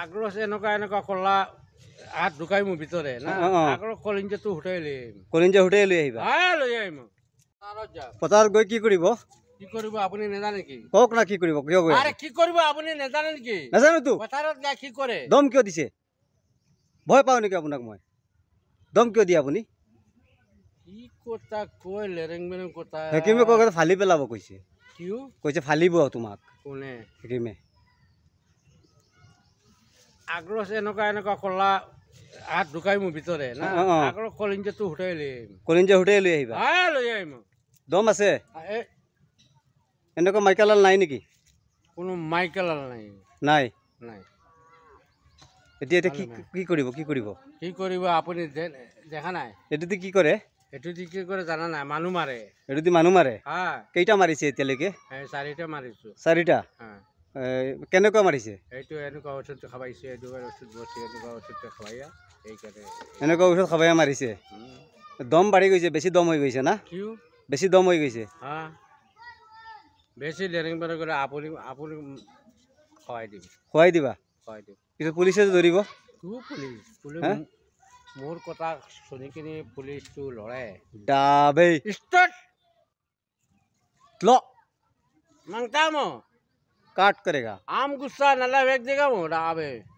আগ্ৰহ এনেকুৱা এনেকুৱা কলা হাত ঢুকাই মোৰ ভিতৰে কলিঞ্জা হুটাই লৈ আহিবা পথাৰত গৈ কি কৰিব কি কৰিব আপুনি নেজানে নেকি নেজানো তো পথাৰত কি কৰে দম কিয় দিছে ভয় পাওঁ নেকি আপোনাক মই দম কিয় দিয়ে আপুনি কি পেলাব কৈছে কিয় কৈছে ফালিব তোমাক কোনে আগ্ৰহ এনেকুৱা এনেকুৱা কলা হাত ঢুকাই মোৰ ভিতৰে কলিঞ্জাটো হুটাই লৈ আহিম কলিঞ্জা হুটাই লৈ আহিবা লৈ আহিম দম আছে এনেকুৱা মাইকালাল নাই নেকি কোনো মাইকালাল নাই নাই নাই এতিয়া কি কি কৰিব কি কৰিব কি কৰিব আপুনি দেখা নাই এইটোতো কি কৰে এইটোদি কি কৰে জানা নাই মানুহ মাৰে এইটোদি মানুহ মাৰে কেইটা মাৰিছে এতিয়ালৈকে চাৰিটা মাৰিছোঁ চাৰিটা কেনেকুৱা মাৰিছে এইটো এনেকুৱা ঔষধটো খাবাইছে এইটো ঔষধ বসি এনেকুৱা ঔষধটো খাবাইয়া সেইকাৰণে এনেকুৱা ঔষধ খাবাই মাৰিছে দম বাঢ়ি গৈছে বেছি দম হৈ গৈছে না কিয় বেছি দম হৈ গৈছে বেছি লেৰিং পাৰ কৰে আপুনি আপুনি খুৱাই দিব খুৱাই দিবা খুৱাই দিব পিছত পুলিচে ধৰিব মোৰ কথা শুনি কিনি পুলিচটো লৰে ডাবে ল মাংতা মই काट करेगा आम गुस्सा नला फेंक देगा वो रहा है